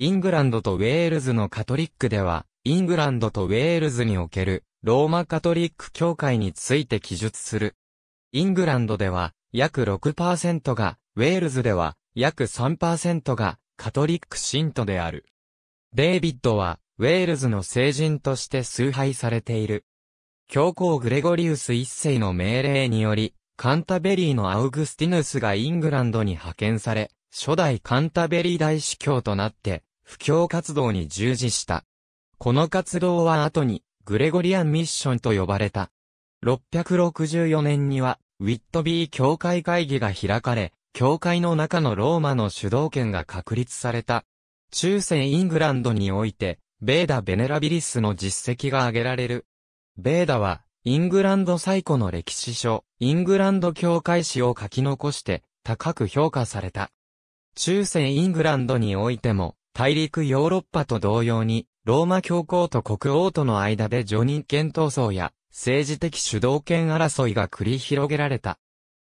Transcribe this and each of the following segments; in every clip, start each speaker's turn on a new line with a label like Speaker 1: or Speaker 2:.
Speaker 1: イングランドとウェールズのカトリックでは、イングランドとウェールズにおけるローマカトリック教会について記述する。イングランドでは約6%が、ウェールズでは約3%がカトリック信徒である。デイビッドは、ウェールズの聖人として崇拝されている。教皇グレゴリウス一世の命令により、カンタベリーのアウグスティヌスがイングランドに派遣され、初代カンタベリー大司教となって、布教活動に従事した。この活動は後に、グレゴリアンミッションと呼ばれた。664年には、ウィットビー教会会議が開かれ、教会の中のローマの主導権が確立された。中世イングランドにおいて、ベーダ・ベネラビリスの実績が挙げられる。ベーダは、イングランド最古の歴史書、イングランド教会史を書き残して、高く評価された。中世イングランドにおいても、大陸ヨーロッパと同様に、ローマ教皇と国王との間で常人権闘争や政治的主導権争いが繰り広げられた。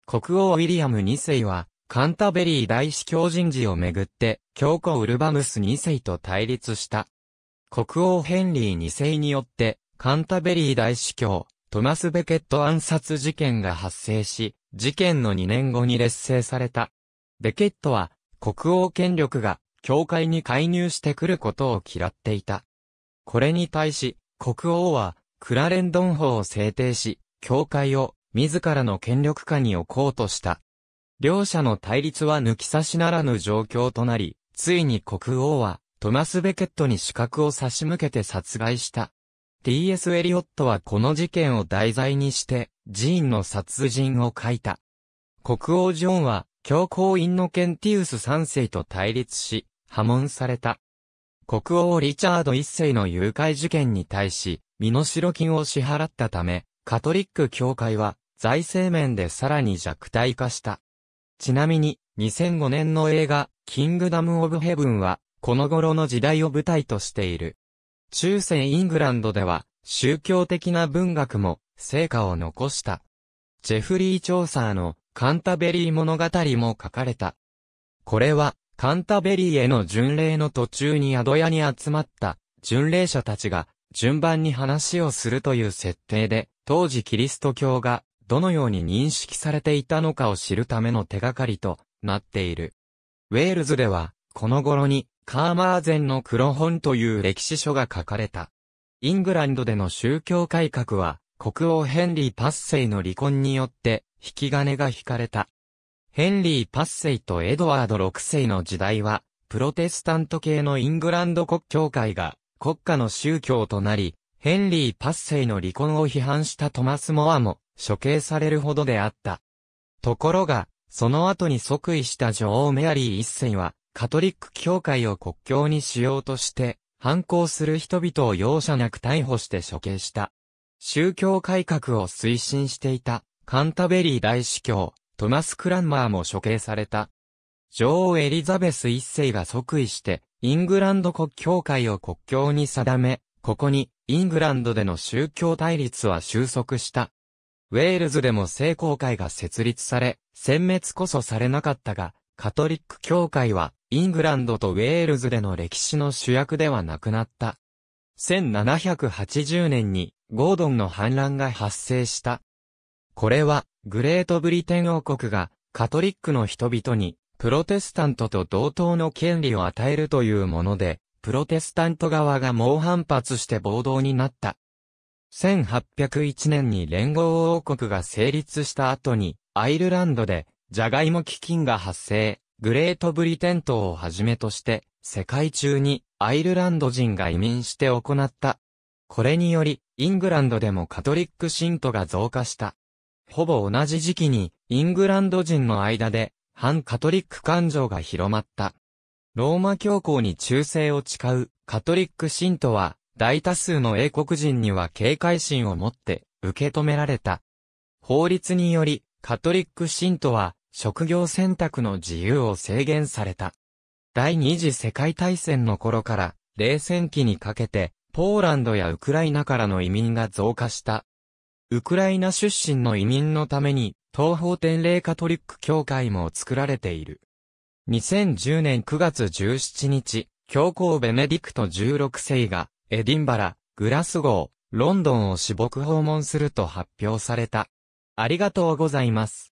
Speaker 1: 国王ウィリアム2世は、カンタベリー大司教人事をめぐって、教皇ウルバヌス2世と対立した。国王ヘンリー2世によって、カンタベリー大司教、トマス・ベケット暗殺事件が発生し、事件の2年後に劣勢された。ベケットは、国王権力が教会に介入してくることを嫌っていた。これに対し、国王は、クラレンドン法を制定し、教会を自らの権力下に置こうとした。両者の対立は抜き差しならぬ状況となり、ついに国王はトマス・ベケットに資格を差し向けて殺害した。T.S. エリオットはこの事件を題材にして、寺院の殺人を書いた。国王ジョンは、教皇インノケンティウス3世と対立し、破門された。国王リチャード1世の誘拐事件に対し、身の代金を支払ったため、カトリック教会は財政面でさらに弱体化した。ちなみに、2005年の映画、キングダム・オブ・ヘブンは、この頃の時代を舞台としている。中世イングランドでは、宗教的な文学も、成果を残した。ジェフリー・チョーサーの、カンタベリー物語も書かれた。これは、カンタベリーへの巡礼の途中に宿屋に集まった巡礼者たちが順番に話をするという設定で、当時キリスト教がどのように認識されていたのかを知るための手がかりとなっている。ウェールズでは、この頃にカーマーゼンの黒本という歴史書が書かれた。イングランドでの宗教改革は、国王ヘンリー・パッセイの離婚によって、引き金が引かれた。ヘンリー・パッセイとエドワード6世の時代は、プロテスタント系のイングランド国教会が国家の宗教となり、ヘンリー・パッセイの離婚を批判したトマス・モアも処刑されるほどであった。ところが、その後に即位した女王メアリー一世は、カトリック教会を国教にしようとして、反抗する人々を容赦なく逮捕して処刑した。宗教改革を推進していたカンタベリー大司教、トマス・クランマーも処刑された。女王エリザベス一世が即位して、イングランド国教会を国教に定め、ここに、イングランドでの宗教対立は収束した。ウェールズでも聖公会が設立され、殲滅こそされなかったが、カトリック教会は、イングランドとウェールズでの歴史の主役ではなくなった。1780年に、ゴードンの反乱が発生した。これは、グレートブリテン王国が、カトリックの人々に、プロテスタントと同等の権利を与えるというもので、プロテスタント側が猛反発して暴動になった。1801年に連合王国が成立した後に、アイルランドで、ジャガイモ基金が発生、グレートブリテン島をはじめとして、世界中にアイルランド人が移民して行ったこれにより、イングランドでもカトリック信徒が増加した。ほぼ同じ時期に、イングランド人の間で、反カトリック感情が広まった。ローマ教皇に忠誠を誓うカトリック信徒は、大多数の英国人には警戒心を持って受け止められた。法律により、カトリック信徒は、職業選択の自由を制限された。第二次世界大戦の頃から、冷戦期にかけて、ポーランドやウクライナからの移民が増加した。ウクライナ出身の移民のために、東方天霊カトリック教会も作られている。2010年9月17日、教皇ベネディクト16世が、エディンバラ、グラスゴー、ロンドンを私牧訪問すると発表された。ありがとうございます。